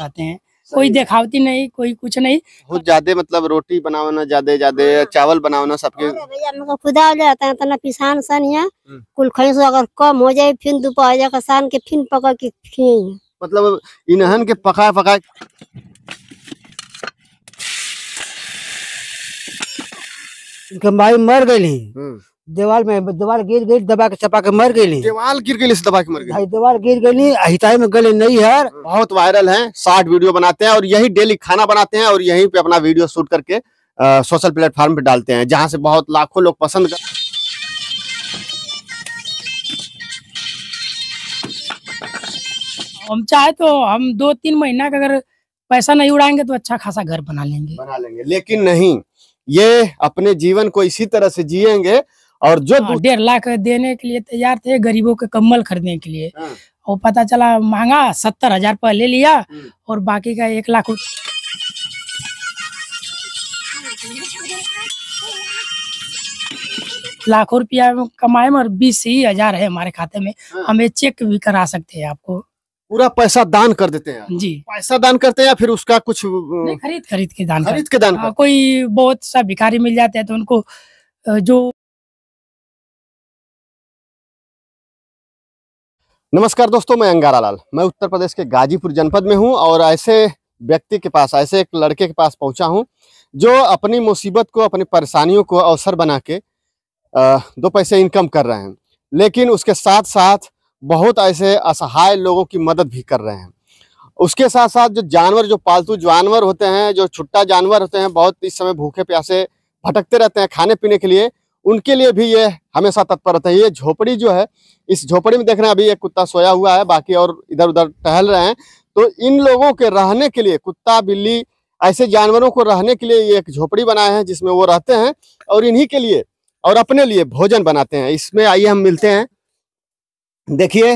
रहते हैं कोई देखावती नहीं कोई कुछ नहीं बहुत ज्यादा मतलब रोटी बनावना ज्यादा ज्यादा हाँ। चावल बनावना सबके खुदा हो जाता है तना तो पिसान सन है हम्म। कुल खई अगर कम हो जाए फिर दोपहर जाकर सान के फिर पका के खिए मतलब इनहन के पका पका भाई मर गई हम्म। देवाल में दीवार गिर गई दबा के चपा के मर गई दीवार गिर गई दबा के मर गई दीवार गिर गई हिताई में गले नहीं है हाँ। बहुत वायरल है साठ वीडियो बनाते हैं और यही डेली खाना बनाते हैं और यहीं पे अपना वीडियो शूट करके सोशल प्लेटफॉर्म पे डालते हैं जहाँ से बहुत लाखों लोग पसंद कर हम चाहे तो हम दो तीन महीना का अगर पैसा नहीं उड़ाएंगे तो अच्छा खासा घर बना लेंगे बना लेंगे लेकिन नहीं ये अपने जीवन को इसी तरह से जिएंगे और जो हाँ, डेढ़ लाख देने के लिए तैयार थे गरीबों के कम्बल खरीदने के लिए हाँ। और पता चला महंगा सत्तर हजार पर ले लिया हम्म। और बाकी का एक लाख लाखों रुपया कमाए और बीस ही हजार है हमारे खाते में हाँ। हमें चेक भी करा सकते हैं आपको पूरा पैसा दान कर देते हैं जी पैसा दान करते हैं या फिर उसका कुछ खरीद खरीद के दान खरीद के दान कोई बहुत सा भिखारी मिल जाते हैं तो उनको जो नमस्कार दोस्तों मैं अंगारा लाल मैं उत्तर प्रदेश के गाजीपुर जनपद में हूं और ऐसे व्यक्ति के पास ऐसे एक लड़के के पास पहुंचा हूं जो अपनी मुसीबत को अपनी परेशानियों को अवसर बना के दो पैसे इनकम कर रहे हैं लेकिन उसके साथ साथ बहुत ऐसे असहाय लोगों की मदद भी कर रहे हैं उसके साथ साथ जो जानवर जो पालतू जानवर होते हैं जो छुट्टा जानवर होते हैं बहुत इस समय भूखे प्यासे भटकते रहते हैं खाने पीने के लिए उनके लिए भी ये हमेशा तत्पर रहते हैं ये झोपड़ी जो है इस झोपड़ी में देख रहे हैं अभी एक कुत्ता सोया हुआ है बाकी और इधर उधर टहल रहे हैं तो इन लोगों के रहने के लिए कुत्ता बिल्ली ऐसे जानवरों को रहने के लिए ये एक झोपड़ी बनाए हैं जिसमें वो रहते हैं और इन्हीं के लिए और अपने लिए भोजन बनाते हैं इसमें आइए हम मिलते हैं देखिए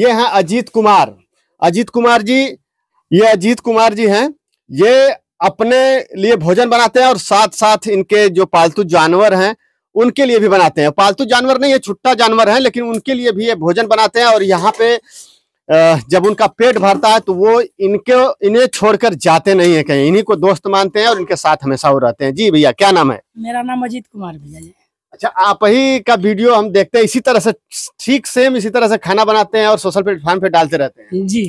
ये हैं अजीत कुमार अजीत कुमार जी ये अजीत कुमार जी हैं ये अपने लिए भोजन बनाते हैं और साथ साथ इनके जो पालतू जानवर हैं उनके लिए भी बनाते हैं पालतू जानवर नहीं है छुट्टा जानवर है लेकिन उनके लिए भी ये भोजन बनाते हैं और यहाँ पे जब उनका पेट भरता है तो वो इनके इन्हें छोड़कर जाते नहीं है कहीं इन्हीं को दोस्त मानते हैं और इनके साथ हमेशा वो रहते हैं जी भैया क्या नाम है मेरा नाम अजीत कुमार भैया जी अच्छा आप ही का वीडियो हम देखते हैं इसी तरह से ठीक सेम इसी तरह से खाना बनाते हैं और सोशल प्लेटफॉर्म पे डालते रहते हैं जी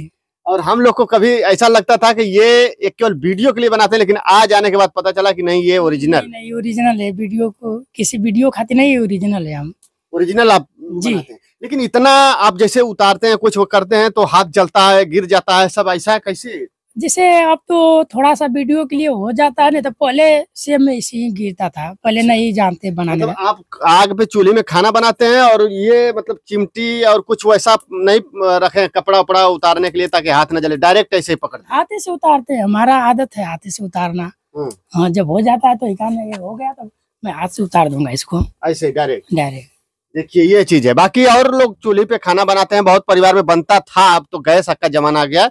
और हम लोग को कभी ऐसा लगता था कि ये एक केवल वीडियो के लिए बनाते हैं लेकिन आज आने के बाद पता चला कि नहीं ये ओरिजिनल नहीं ओरिजिनल है वीडियो को किसी वीडियो खाते नहीं ओरिजिनल है हम ओरिजिनल आप जी लेकिन इतना आप जैसे उतारते हैं कुछ वो करते हैं तो हाथ जलता है गिर जाता है सब ऐसा है कैसे जैसे अब तो थोड़ा सा वीडियो के लिए हो जाता है नहीं तो पहले से मैं इसी गिरता था पहले नहीं जानते बनाने मतलब आप आग पे चूल्हे में खाना बनाते हैं और ये मतलब चिमटी और कुछ वैसा नहीं रखे कपड़ा उपड़ा उतारने के लिए ताकि हाथ न जले डायरेक्ट ऐसे पकड़ हाथे से उतारते है हमारा आदत है हाथे से उतारना हम्म। हाँ जब हो जाता है तो इकान हो गया तो मैं हाथ से उतार दूंगा इसको ऐसे डायरेक्ट डायरेक्ट देखिए ये चीज है बाकी और लोग चूल्हे पे खाना बनाते हैं बहुत परिवार में बनता था अब तो गैस का जमाना आ गया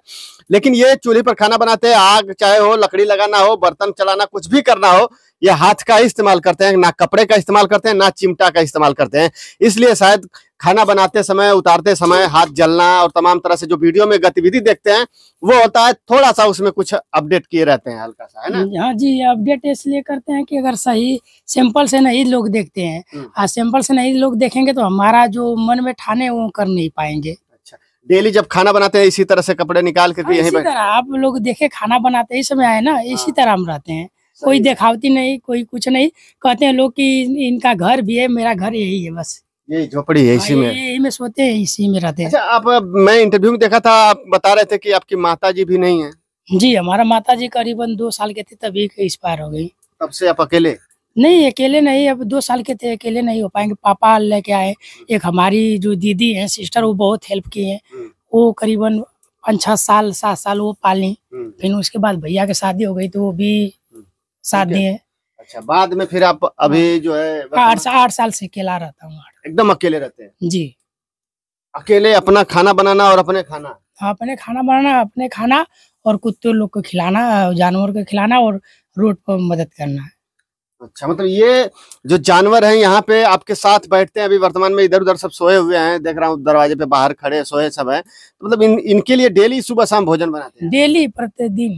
लेकिन ये चूल्हे पर खाना बनाते हैं आग चाहे हो लकड़ी लगाना हो बर्तन चलाना कुछ भी करना हो ये हाथ का इस्तेमाल करते हैं ना कपड़े का इस्तेमाल करते हैं ना चिमटा का इस्तेमाल करते हैं इसलिए शायद खाना बनाते समय उतारते समय हाथ जलना और तमाम तरह से जो वीडियो में गतिविधि देखते हैं वो होता है थोड़ा सा उसमें कुछ अपडेट किए रहते हैं हल्का सा है ना हाँ जी अपडेट इसलिए करते हैं कि अगर सही सिंपल से नहीं लोग देखते हैं और हम्म। सिंपल से नहीं लोग देखेंगे तो हमारा जो मन में ठाने वो कर नहीं पाएंगे डेली अच्छा, जब खाना बनाते हैं इसी तरह से कपड़े निकाल के तो हाँ, यही तरह आप लोग देखे खाना बनाते ही समय आए ना इसी हाँ। तरह हम रहते हैं कोई दिखावती नहीं कोई कुछ नहीं कहते हैं लोग कि इनका घर भी है मेरा घर यही है बस यही झोपड़ी है हाँ, इसी में यही में सोते हैं इसी में रहते हैं अच्छा आप मैं इंटरव्यू में देखा था आप बता रहे थे कि आपकी माता जी भी नहीं है जी हमारा माता जी करीबन दो साल के थे तभी एक्सपायर हो गई तब से आप अकेले नहीं अकेले नहीं अब दो साल के थे अकेले नहीं हो पाएंगे पापा लेके आए एक हमारी जो दीदी है सिस्टर वो बहुत हेल्प की है वो करीबन पाँच छह साल सात साल वो पाली हम्म। फिर उसके बाद भैया की शादी हो गई तो वो भी हम्म। शादी है अच्छा बाद में फिर आप अभी हाँ। जो है हाँ, आठ सा, साल से अकेला रहता हूँ एकदम अकेले रहते हैं जी अकेले अपना खाना बनाना और अपने खाना हाँ, अपने खाना बनाना अपने खाना और कुत्ते लोग को खिलाना जानवर को खिलाना और रोड पर मदद करना अच्छा मतलब ये जो जानवर हैं यहाँ पे आपके साथ बैठते हैं अभी वर्तमान में इधर उधर सब सोए हुए हैं देख रहा हूँ दरवाजे पे बाहर खड़े सोए सब हैं तो मतलब इन इनके लिए डेली सुबह शाम भोजन बनाते हैं डेली प्रतिदिन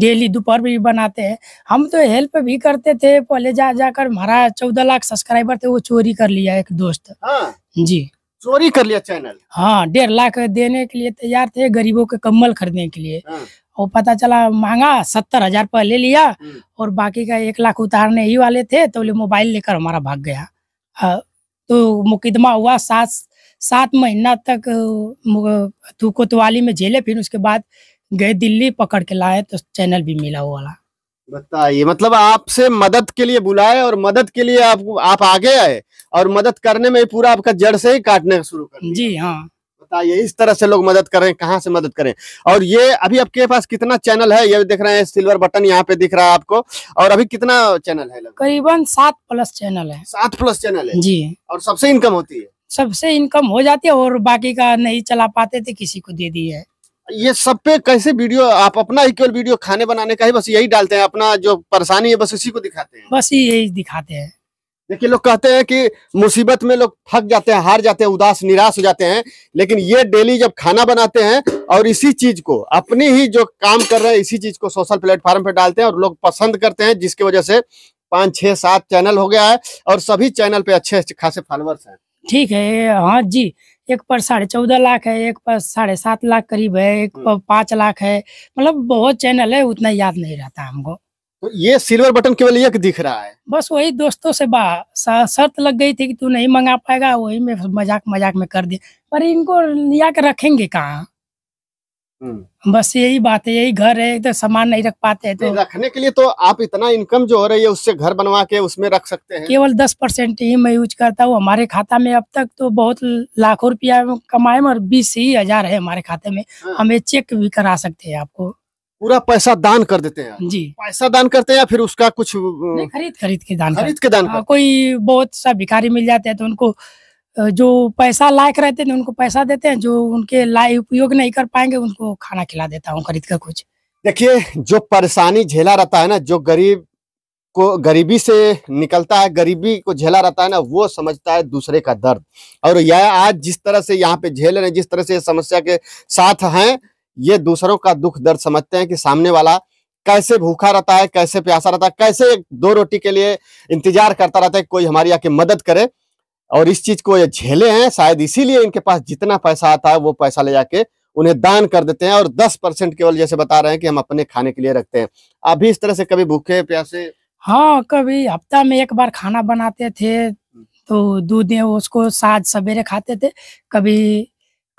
डेली दोपहर भी बनाते हैं हम तो हेल्प भी करते थे पहले जा जाकर हमारा चौदह लाख सब्सक्राइबर थे वो चोरी कर लिया एक दोस्त हाँ। जी चोरी कर लिया चैनल हाँ डेढ़ लाख देने के लिए तैयार थे गरीबों के कम्बल खरीदने के लिए हाँ। और पता चला मांगा सत्तर हजार पहले लिया हम्म। और बाकी का एक लाख उतारने ही वाले थे तो बोले मोबाइल लेकर हमारा भाग गया आ, तो मुकदमा हुआ सात सात महीना तक कोतवाली में झेले फिर उसके बाद गए दिल्ली पकड़ के लाए तो चैनल भी मिला वो वाला बताइए मतलब आपसे मदद के लिए बुलाए और मदद के लिए आप आप आगे आए और मदद करने में पूरा आपका जड़ से ही काटने का शुरू कर जी हाँ बताइए इस तरह से लोग मदद कर रहे हैं कहाँ से मदद करें और ये अभी आपके पास कितना चैनल है ये देख रहे हैं सिल्वर बटन यहाँ पे दिख रहा है आपको और अभी कितना चैनल है करीबन सात प्लस चैनल है सात प्लस चैनल है जी और सबसे इनकम होती है सबसे इनकम हो जाती है और बाकी का नहीं चला पाते थे किसी को दे दी है ये सब पे कैसे वीडियो आप अपना ही केवल वीडियो खाने बनाने का ही बस यही डालते हैं अपना जो परेशानी है बस उसी को दिखाते हैं बस यही दिखाते हैं देखिए लोग कहते हैं कि मुसीबत में लोग थक जाते हैं हार जाते हैं उदास निराश हो जाते हैं लेकिन ये डेली जब खाना बनाते हैं और इसी चीज को अपनी ही जो काम कर रहे हैं इसी चीज को सोशल प्लेटफॉर्म पे डालते हैं और लोग पसंद करते हैं जिसकी वजह से पांच छह सात चैनल हो गया है और सभी चैनल पे अच्छे खासे फॉलोअर्स हैं ठीक है हाँ जी एक पर साढ़े चौदह लाख है एक पर साढ़े सात लाख करीब है एक हम्म। पर पाँच लाख है मतलब बहुत चैनल है उतना याद नहीं रहता हमको तो ये सिल्वर बटन केवल एक दिख रहा है बस वही दोस्तों से बा शर्त लग गई थी कि तू नहीं मंगा पाएगा वही में मजाक मजाक में कर दिया पर इनको लिया के रखेंगे कहाँ हम्म। बस यही बात है यही घर है तो सामान नहीं रख पाते हैं तो रखने के लिए तो आप इतना इनकम जो हो रही है उससे घर बनवा के उसमें रख सकते हैं केवल दस परसेंट ही मैं यूज करता हूँ हमारे खाता में अब तक तो बहुत लाखों रुपया कमाए और बीस ही हजार है हमारे खाते में हाँ। हमें चेक भी करा सकते हैं आपको पूरा पैसा दान कर देते हैं जी पैसा दान करते हैं या फिर उसका कुछ खरीद खरीद के दान खरीद के दान हाँ, कोई बहुत सा भिखारी मिल जाते हैं तो उनको जो पैसा लायक रहते हैं उनको पैसा देते हैं जो उनके लायक उपयोग नहीं कर पाएंगे उनको खाना खिला देता हूँ खरीद कर कुछ देखिए जो परेशानी झेला रहता है ना जो गरीब को गरीबी से निकलता है गरीबी को झेला रहता है ना वो समझता है दूसरे का दर्द और यह आज जिस तरह से यहाँ पे झेल रहे जिस तरह से समस्या के साथ हैं ये दूसरों का दुख दर्द समझते हैं कि सामने वाला कैसे भूखा रहता है कैसे प्यासा रहता है कैसे दो रोटी के लिए इंतजार करता रहता है कोई हमारी आके मदद करे और इस चीज को ये झेले हैं शायद इसीलिए इनके पास जितना पैसा आता है वो पैसा ले जाके उन्हें दान कर देते हैं और दस परसेंट केवल जैसे बता रहे हैं कि हम अपने खाने के लिए रखते हैं आप भी इस तरह से कभी भूखे प्यासे हाँ कभी हफ्ता में एक बार खाना बनाते थे तो दूध उसको साज सवेरे खाते थे कभी,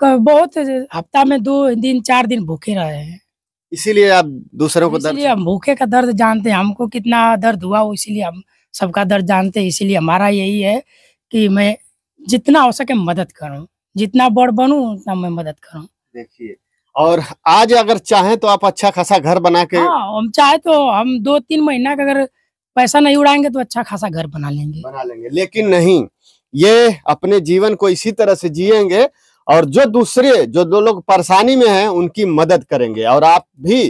कभी बहुत हफ्ता में दो दिन चार दिन भूखे रहे हैं इसीलिए आप दूसरों को दर्द हम भूखे का दर्द जानते हैं हमको कितना दर्द हुआ इसीलिए हम सबका दर्द जानते हैं इसीलिए हमारा यही है कि मैं जितना हो सके मदद करूँ जितना बड़ बनू उतना मैं मदद करूँ देखिए और आज अगर चाहे तो आप अच्छा खासा घर बना के हाँ, हम चाहे तो हम दो तीन महीना का अगर पैसा नहीं उड़ाएंगे तो अच्छा खासा घर बना लेंगे बना लेंगे लेकिन नहीं ये अपने जीवन को इसी तरह से जियेंगे और जो दूसरे जो दो लोग परेशानी में हैं उनकी मदद करेंगे और आप भी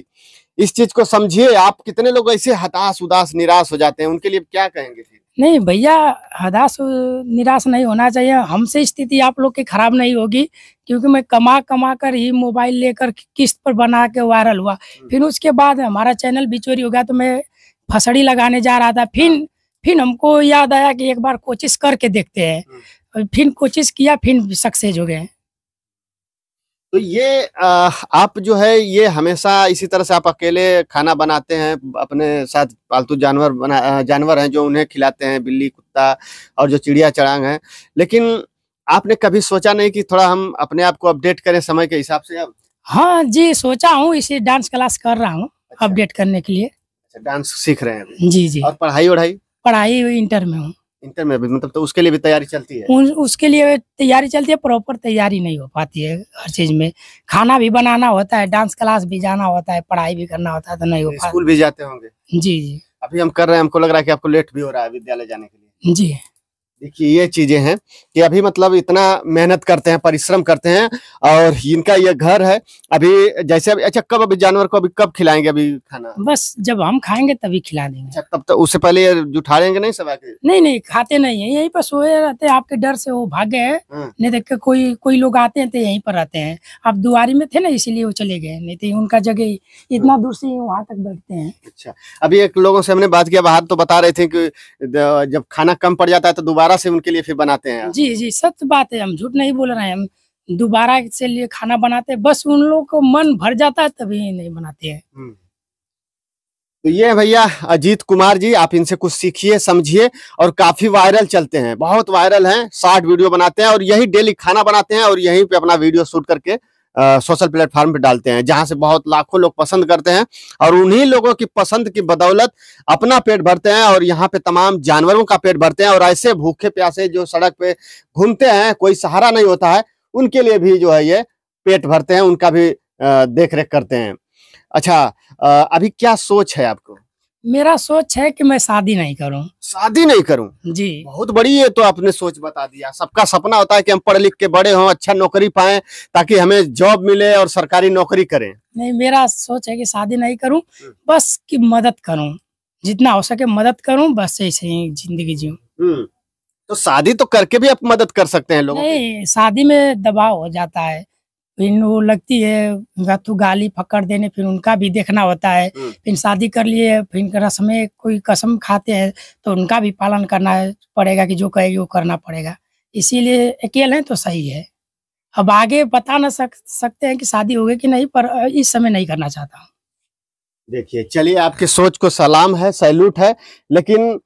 इस चीज को समझिए आप कितने लोग ऐसे हताश उदास निराश हो जाते हैं उनके लिए क्या कहेंगे फिर नहीं भैया हदास निराश नहीं होना चाहिए हमसे स्थिति आप लोग की खराब नहीं होगी क्योंकि मैं कमा कमा कर ही मोबाइल लेकर किस्त पर बना के वायरल हुआ हम्म। फिर उसके बाद हमारा चैनल भी चोरी हो गया तो मैं फसड़ी लगाने जा रहा था फिर हाँ। फिर हमको याद आया कि एक बार कोशिश करके देखते हैं हम्म। फिर कोशिश किया फिर सक्सेस हो गए तो ये आ, आप जो है ये हमेशा इसी तरह से आप अकेले खाना बनाते हैं अपने साथ पालतू जानवर बना जानवर हैं जो उन्हें खिलाते हैं बिल्ली कुत्ता और जो चिड़िया चढ़ांग है लेकिन आपने कभी सोचा नहीं कि थोड़ा हम अपने आप को अपडेट करें समय के हिसाब से हाँ जी सोचा हूँ इसी डांस क्लास कर रहा हूँ अच्छा। अपडेट करने के लिए अच्छा डांस सीख रहे हैं जी जी और पढ़ाई वढ़ाई पढ़ाई इंटर में हूँ इंटर में भी मतलब तो उसके लिए भी तैयारी चलती है उन, उसके लिए तैयारी चलती है प्रॉपर तैयारी नहीं हो पाती है हर चीज में खाना भी बनाना होता है डांस क्लास भी जाना होता है पढ़ाई भी करना होता है तो नहीं हो तो पाता स्कूल भी जाते होंगे जी जी अभी हम कर रहे हैं हमको लग रहा है कि आपको लेट भी हो रहा है विद्यालय जाने के लिए जी देखिए ये चीजें हैं कि अभी मतलब इतना मेहनत करते हैं परिश्रम करते हैं और इनका ये घर है अभी जैसे अभी अच्छा कब अभी जानवर को अभी कब खिलाएंगे अभी खाना बस जब हम खाएंगे तभी खिला देंगे अच्छा तब तो उससे पहले जुठा लेंगे नहीं सब आके नहीं नहीं खाते नहीं है यही पर सोए रहते हैं आपके डर से वो भाग गए हाँ। नहीं देख तो के कोई कोई लोग आते हैं तो यही पर रहते हैं आप दुआरी में थे ना इसीलिए वो चले गए नहीं तो उनका जगह इतना दूर से वहाँ तक बैठते हैं अच्छा अभी एक लोगों से हमने बात किया बाहर तो बता रहे थे की जब खाना कम पड़ जाता है तो दोबारा दोबारा से उनके लिए फिर बनाते हैं जी जी सत्य बात है हम झूठ नहीं बोल रहे हैं हम दोबारा से लिए खाना बनाते हैं बस उन लोगों को मन भर जाता है तभी नहीं बनाते हैं हम्म। तो ये भैया अजीत कुमार जी आप इनसे कुछ सीखिए समझिए और काफी वायरल चलते हैं बहुत वायरल हैं शार्ट वीडियो बनाते हैं और यही डेली खाना बनाते हैं और यहीं पे अपना वीडियो शूट करके सोशल प्लेटफॉर्म पे डालते हैं जहां से बहुत लाखों लोग पसंद करते हैं और उन्हीं लोगों की पसंद की बदौलत अपना पेट भरते हैं और यहाँ पे तमाम जानवरों का पेट भरते हैं और ऐसे भूखे प्यासे जो सड़क पे घूमते हैं कोई सहारा नहीं होता है उनके लिए भी जो है ये पेट भरते हैं उनका भी देख रेख करते हैं अच्छा अभी क्या सोच है आपको मेरा सोच है कि मैं शादी नहीं करूं शादी नहीं करूं जी बहुत बड़ी है तो आपने सोच बता दिया सबका सपना होता है कि हम पढ़ लिख के बड़े हों अच्छा नौकरी पाएं ताकि हमें जॉब मिले और सरकारी नौकरी करें नहीं मेरा सोच है कि शादी नहीं करूं हम्म। बस की मदद करूं जितना हो सके मदद करूं बस ऐसे ही जिंदगी जीऊ हम्म। तो शादी तो करके भी आप मदद कर सकते हैं लोग शादी में दबाव हो जाता है फिर वो लगती है तो गाली पकड़ देने फिर उनका भी देखना होता है हम्म। फिर शादी कर लिए फिर रस्में कोई कसम खाते हैं तो उनका भी पालन करना पड़ेगा कि जो कहेगी वो करना पड़ेगा इसीलिए अकेले तो सही है अब आगे बता ना सक, सकते हैं कि शादी होगी कि नहीं पर इस समय नहीं करना चाहता हूँ देखिए चलिए आपकी सोच को सलाम है सैल्यूट है लेकिन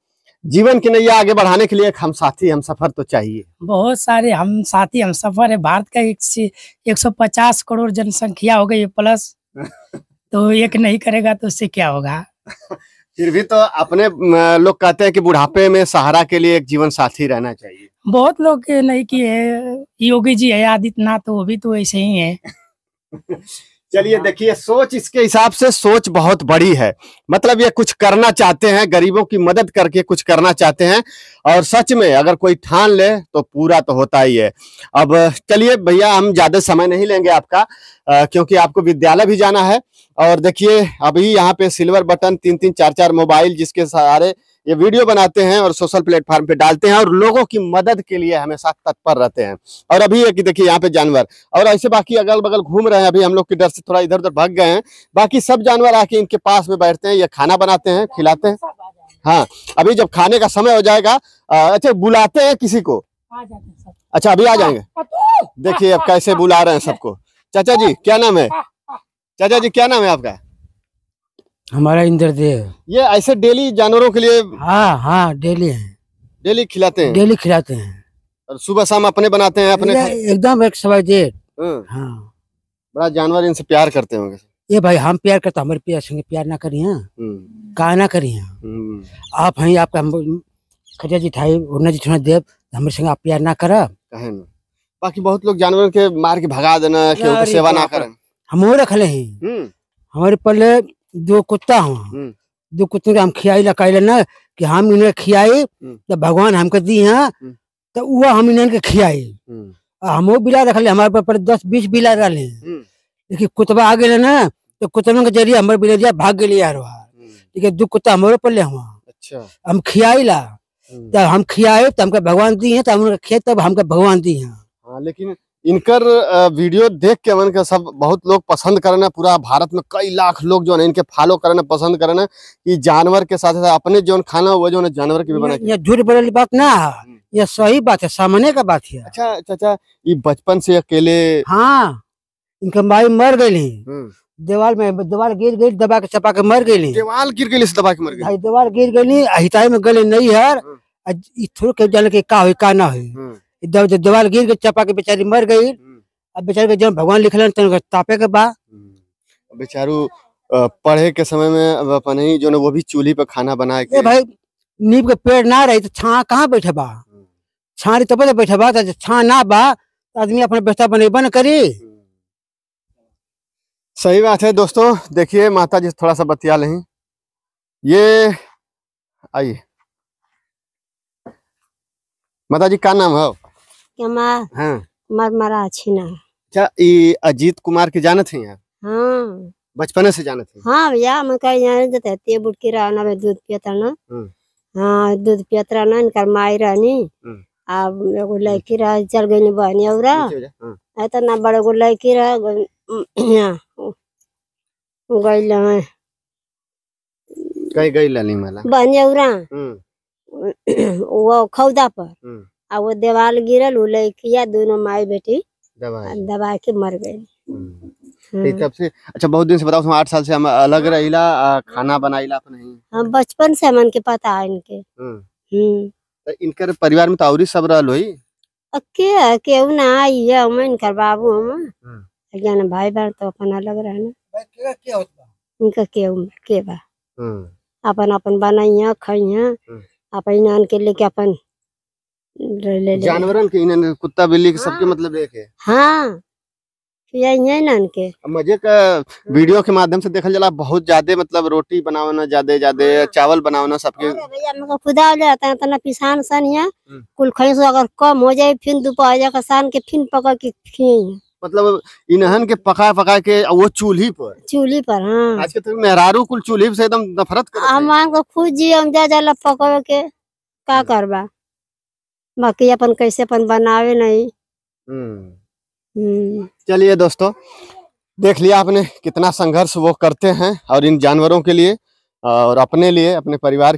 जीवन की नैया आगे बढ़ाने के लिए हम साथी हम सफर तो चाहिए बहुत सारे हम साथी हम सफर है भारत का एक, सौ पचास करोड़ जनसंख्या हो गई प्लस तो एक नहीं करेगा तो उससे क्या होगा फिर भी तो अपने लोग कहते हैं कि बुढ़ापे में सहारा के लिए एक जीवन साथी रहना चाहिए बहुत लोग नहीं किए योगी जी है आदित्यनाथ वो भी तो ऐसे ही है चलिए हाँ। देखिए सोच इसके हिसाब से सोच बहुत बड़ी है मतलब ये कुछ करना चाहते हैं गरीबों की मदद करके कुछ करना चाहते हैं और सच में अगर कोई ठान ले तो पूरा तो होता ही है अब चलिए भैया हम ज्यादा समय नहीं लेंगे आपका आ, क्योंकि आपको विद्यालय भी जाना है और देखिए अभी यहाँ पे सिल्वर बटन तीन तीन चार चार मोबाइल जिसके सारे ये वीडियो बनाते हैं और सोशल प्लेटफॉर्म पे डालते हैं और लोगों की मदद के लिए हमेशा तत्पर रहते हैं और अभी ये देखिए यहाँ पे जानवर और ऐसे बाकी अगल बगल घूम रहे हैं अभी हम लोग के डर से थोड़ा इधर उधर भग गए हैं बाकी सब जानवर आके इनके पास में बैठते हैं ये खाना बनाते हैं खिलाते हैं हाँ अभी जब खाने का समय हो जाएगा अच्छा बुलाते हैं किसी को अच्छा अभी आ जाएंगे हाँ, देखिए अब कैसे बुला रहे हैं सबको चाचा जी क्या नाम है हाँ, हाँ, चाचा जी क्या नाम है आपका हमारा इंद्रदेव ये ऐसे डेली जानवरों के लिए हाँ हाँ डेली है डेली खिलाते हैं डेली खिलाते हैं और सुबह शाम अपने बनाते हैं अपने एकदम एक सवा डेट हाँ।, हाँ बड़ा जानवर इनसे प्यार करते होंगे ये भाई हम प्यार करते हमारे प्यार संगे प्यार ना करिए कहा हम्म। ना करिए हम्म। आप हैं आपका खजा जी ठाई उन्ना जी थोड़ा देव हमारे संगे आप प्यार ना कर बाकी बहुत लोग जानवर के मार के भगा देना सेवा ना कर हम रखले हैं हम्म। हमारे पहले दो कुत्ता हूँ हम्म। दो कुत्ते के हम खियाई लकाई ना कि हम इन्हें खियाई तो भगवान हमको दी है हम्म। तो वो हम इन्हें खियाई हम बिला रख ले हमारे पर दस बीस बिला रख ले लेकिन कुतबा आ गए ना तो कुतबा के जरिए हमारे बिलरिया भाग गए यार वहाँ लेकिन दो कुत्ता हमारे पर ले हुआ अच्छा। हम खियाई ला तब हम खियाए तो हमको भगवान दी तो है तो हम खिया तब हमको भगवान दी है हाँ, लेकिन इनकर वीडियो देख के मन के सब बहुत लोग पसंद करना पूरा भारत में कई लाख लोग जो है इनके फॉलो करना पसंद करना कि जानवर के साथ साथ अपने जो खाना वो जो जानवर के भी बना ये झूठ बोले बात ना है हम्म। ये सही बात है सामने का बात है अच्छा चाचा अच्छा, अच्छा, ये बचपन से अकेले हाँ इनका माई मर गई हम्म। देवाल में देवाल गिर गई दबा के चपा के मर गई देवाल गिर गई दबा के मर गई देवाल गिर गई हिताई में गले नहीं है हम्म। थोड़ा जाने के का हुई का ना हुई दीवार गिर गई चपा के बेचारी मर गई हम्म। अब बेचारे के जब भगवान लिखल तापे के बा हम्म। बेचारू पढ़े के समय में अब अपन ही जो ना वो भी चूल्ही पे खाना बना के भाई नीब के पेड़ ना रही तो छा कहाँ बैठे बा हम्म। छा रही तब तो बैठे बा तो छा ना बा तो आदमी अपना बेटा बने बन करी सही बात है दोस्तों देखिए माता जी थोड़ा सा बतिया लें ये आइए माता जी का नाम है अच्छा अजीत कुमार के जानत हैं यार बचपन से जानत हैं हाँ भैया मैं कहीं जान देते ते बुट के रहना में दूध पियता ना हाँ दूध पियत रहना इनका माई रहनी अब एगो लड़की रह चल गई बहनी और इतना बड़े गो लड़की रह गई गई बहनी और वो खौदा पर आ वो देवाल गिरल उ लड़किया दोनों माई बेटी दबा के मर गई तब से अच्छा बहुत दिन से बताओ आठ साल से हम अलग हाँ। रहिला खाना बनाइला अपन नहीं हम बचपन से मन के पता है इनके तो इनकर परिवार में तो और सब रहा होई अके केहू ना आई है हम इनकर बाबू हम हम्म। जान भाई बहन तो अपन अलग रहना के के इनका केहू के बा हम्म। अपन अपन बनाइया खाइया हम्म। अपन नान के लेके अपन जानवरन के इन्हें कुत्ता बिल्ली के सबके हाँ। मतलब एक है हाँ के मजे का वीडियो के माध्यम से देखल जला बहुत ज्यादा मतलब रोटी बनावना ज्यादा ज्यादा हाँ। चावल बनावना सबके भैया हमको खुदा ले आता है तना पिसान सन या कुल खई से अगर कम हो जाए फिर दोपहर का सान के फिर पका के खिए मतलब इनहन के पका पका के वो चूल्ही पर चूल्ही पर हाँ आज के तो मेहरारू कुल चूल्ही से एकदम नफरत कर हम को खुद जी हम जा जाला पकावे के का हम्म। करबा बाकी अपन कैसे अपन बनावे नहीं हम्म। हम्म। चलिए दोस्तों देख लिया आपने कितना संघर्ष वो करते हैं और इन जानवरों के लिए और अपने लिए अपने परिवार के